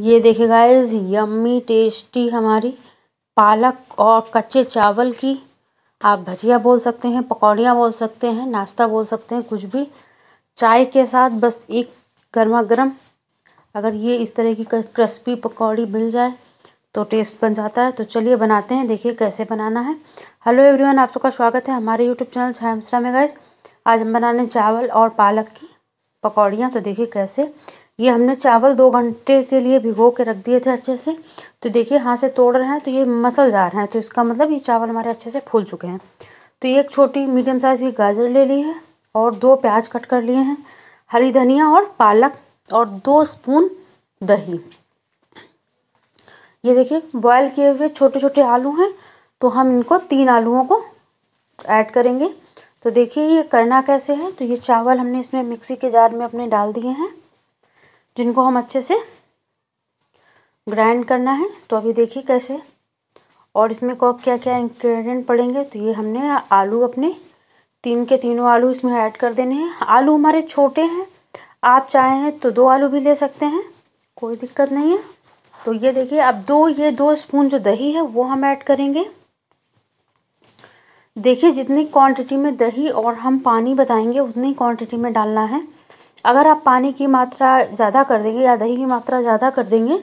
ये देखे guys yummy tasty हमारी पालक और कच्चे चावल की आप भजिया बोल सकते हैं पकौड़ियाँ बोल सकते हैं नाश्ता बोल सकते हैं कुछ भी चाय के साथ बस एक गर्मा गर्म अगर ये इस तरह की क्रिस्पी पकौड़ी मिल जाए तो टेस्ट बन जाता है तो चलिए बनाते हैं देखिए कैसे बनाना है हेलो एवरीवन आप सबका स्वागत है हमारे यूट्यूब चैनल छाया मिश्रा में गाइस आज हम बना चावल और पालक की पकौड़ियाँ तो देखिए कैसे ये हमने चावल दो घंटे के लिए भिगो के रख दिए थे अच्छे से तो देखिए हाथ से तोड़ रहे हैं तो ये मसल जा रहे हैं तो इसका मतलब ये चावल हमारे अच्छे से फूल चुके हैं तो ये एक छोटी मीडियम साइज़ की गाजर ले ली है और दो प्याज कट कर लिए हैं हरी धनिया और पालक और दो स्पून दही ये देखिए बॉयल किए हुए छोटे छोटे आलू हैं तो हम इनको तीन आलूओं को ऐड करेंगे तो देखिए ये करना कैसे है तो ये चावल हमने इसमें मिक्सी के जार में अपने डाल दिए हैं जिनको हम अच्छे से ग्राइंड करना है तो अभी देखिए कैसे और इसमें कौ क्या क्या इंग्रेडिएंट पड़ेंगे तो ये हमने आलू अपने तीन के तीनों आलू इसमें ऐड कर देने हैं आलू हमारे छोटे हैं आप चाहें तो दो आलू भी ले सकते हैं कोई दिक्कत नहीं है तो ये देखिए अब दो ये दो स्पून जो दही है वो हम ऐड करेंगे देखिए जितनी क्वांटिटी में दही और हम पानी बताएंगे उतनी क्वांटिटी में डालना है अगर आप पानी की मात्रा ज़्यादा कर देंगे या दही की मात्रा ज़्यादा कर देंगे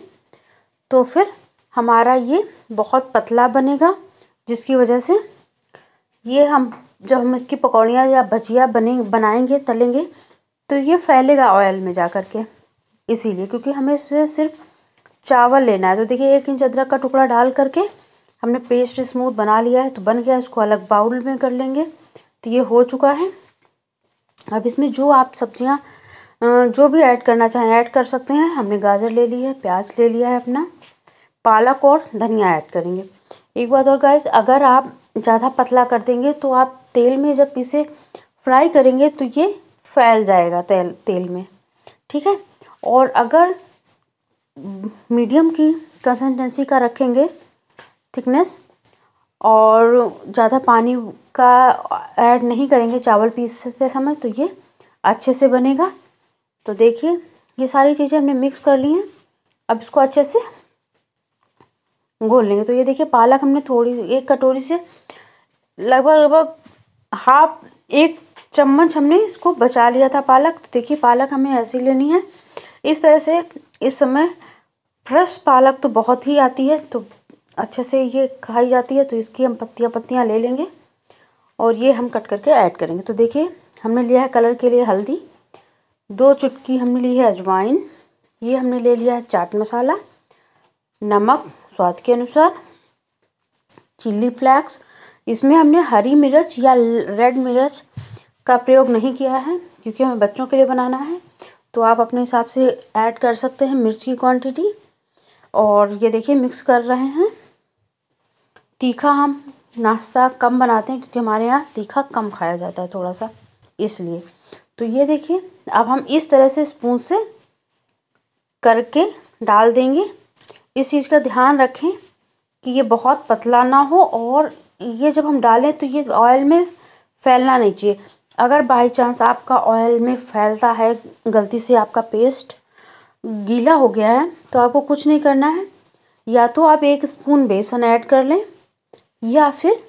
तो फिर हमारा ये बहुत पतला बनेगा जिसकी वजह से ये हम जब हम इसकी पकौड़ियाँ या भजिया बने बनाएंगे तलेंगे तो ये फैलेगा ऑयल में जा कर के इसीलिए क्योंकि हमें इसमें सिर्फ चावल लेना है तो देखिए एक इंच अदरक का टुकड़ा डाल करके हमने पेस्ट स्मूथ बना लिया है तो बन गया इसको अलग बाउल में कर लेंगे तो ये हो चुका है अब इसमें जो आप सब्ज़ियाँ जो भी ऐड करना चाहें ऐड कर सकते हैं हमने गाजर ले ली है प्याज ले लिया है अपना पालक और धनिया ऐड करेंगे एक बात और गाइस अगर आप ज़्यादा पतला कर देंगे तो आप तेल में जब इसे फ्राई करेंगे तो ये फैल जाएगा तेल तेल में ठीक है और अगर मीडियम की कंसिस्टेंसी का रखेंगे थिकनेस और ज़्यादा पानी का ऐड नहीं करेंगे चावल पीसते समय तो ये अच्छे से बनेगा तो देखिए ये सारी चीज़ें हमने मिक्स कर ली हैं अब इसको अच्छे से घोल लेंगे तो ये देखिए पालक हमने थोड़ी एक कटोरी से लगभग लगभग हाफ एक चम्मच हमने इसको बचा लिया था पालक तो देखिए पालक हमें ऐसी लेनी है इस तरह से इस समय फ्रेश पालक तो बहुत ही आती है तो अच्छे से ये खाई जाती है तो इसकी हम पत्तियाँ पत्तियाँ ले लेंगे और ये हम कट करके ऐड करेंगे तो देखिए हमने लिया है कलर के लिए हल्दी दो चुटकी हमने ली है अजवाइन ये हमने ले लिया है चाट मसाला नमक स्वाद के अनुसार चिल्ली फ्लैक्स इसमें हमने हरी मिर्च या रेड मिर्च का प्रयोग नहीं किया है क्योंकि हमें बच्चों के लिए बनाना है तो आप अपने हिसाब से ऐड कर सकते हैं मिर्च की क्वांटिटी और ये देखिए मिक्स कर रहे हैं तीखा हम नाश्ता कम बनाते हैं क्योंकि हमारे यहाँ तीखा कम खाया जाता है थोड़ा सा इसलिए तो ये देखिए अब हम इस तरह से स्पून से करके डाल देंगे इस चीज़ का ध्यान रखें कि ये बहुत पतला ना हो और ये जब हम डालें तो ये ऑयल में फैलना नहीं चाहिए अगर बाई चांस आपका ऑयल में फैलता है गलती से आपका पेस्ट गीला हो गया है तो आपको कुछ नहीं करना है या तो आप एक स्पून बेसन ऐड कर लें या फिर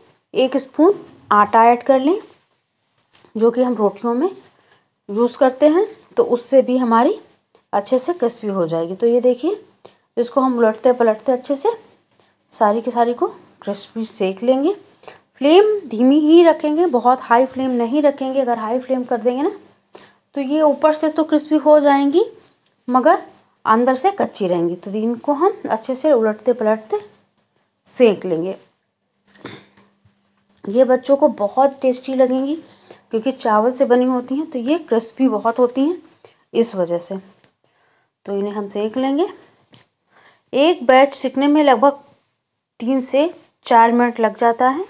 एक स्पून आटा ऐड कर लें जो कि हम रोटियों में यूज़ करते हैं तो उससे भी हमारी अच्छे से क्रिस्पी हो जाएगी तो ये देखिए इसको हम उलटते पलटते अच्छे से सारी की सारी को क्रिस्पी सेक लेंगे फ्लेम धीमी ही रखेंगे बहुत हाई फ्लेम नहीं रखेंगे अगर हाई फ्लेम कर देंगे ना तो ये ऊपर से तो क्रिस्पी हो जाएंगी मगर अंदर से कच्ची रहेंगी तो इनको हम अच्छे से उलटते पलटते सेक लेंगे ये बच्चों को बहुत टेस्टी लगेंगी क्योंकि चावल से बनी होती हैं तो ये क्रिस्पी बहुत होती हैं इस वजह से तो इन्हें हम सेक लेंगे एक बैच सीखने में लगभग तीन से चार मिनट लग जाता है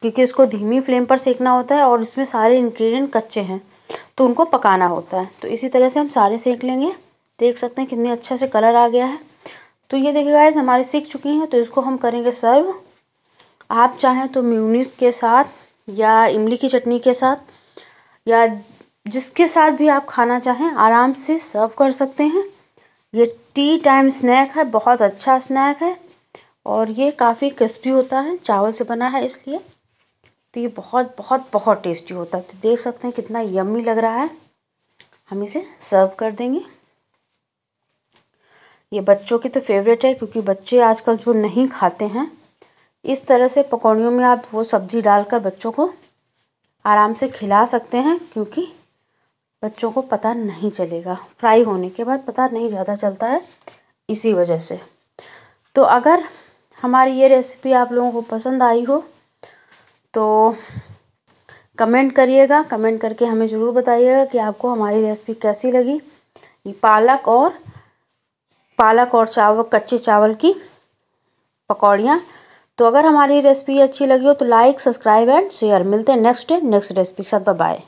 क्योंकि इसको धीमी फ्लेम पर सेकना होता है और इसमें सारे इन्ग्रीडियंट कच्चे हैं तो उनको पकाना होता है तो इसी तरह से हम सारे सेक लेंगे देख सकते हैं कितने अच्छे से कलर आ गया है तो ये देखिए गाइस हमारे सीख चुकी हैं तो इसको हम करेंगे सर्व आप चाहें तो म्यूनिस के साथ या इमली की चटनी के साथ या जिसके साथ भी आप खाना चाहें आराम से सर्व कर सकते हैं ये टी टाइम स्नैक है बहुत अच्छा स्नैक है और ये काफ़ी क्रिस्पी होता है चावल से बना है इसलिए तो ये बहुत बहुत बहुत टेस्टी होता है तो देख सकते हैं कितना यम्मी लग रहा है हम इसे सर्व कर देंगे ये बच्चों की तो फेवरेट है क्योंकि बच्चे आजकल जो नहीं खाते हैं इस तरह से पकौड़ियों में आप वो सब्ज़ी डालकर बच्चों को आराम से खिला सकते हैं क्योंकि बच्चों को पता नहीं चलेगा फ्राई होने के बाद पता नहीं ज़्यादा चलता है इसी वजह से तो अगर हमारी ये रेसिपी आप लोगों को पसंद आई हो तो कमेंट करिएगा कमेंट करके हमें ज़रूर बताइएगा कि आपको हमारी रेसिपी कैसी लगी पालक और पालक और चावल कच्चे चावल की पकौड़ियाँ तो अगर हमारी रेसिपी अच्छी लगी हो तो लाइक सब्सक्राइब एंड शेयर मिलते हैं नेक्स्ट नेक्स्ट रेसिपी के साथ बाय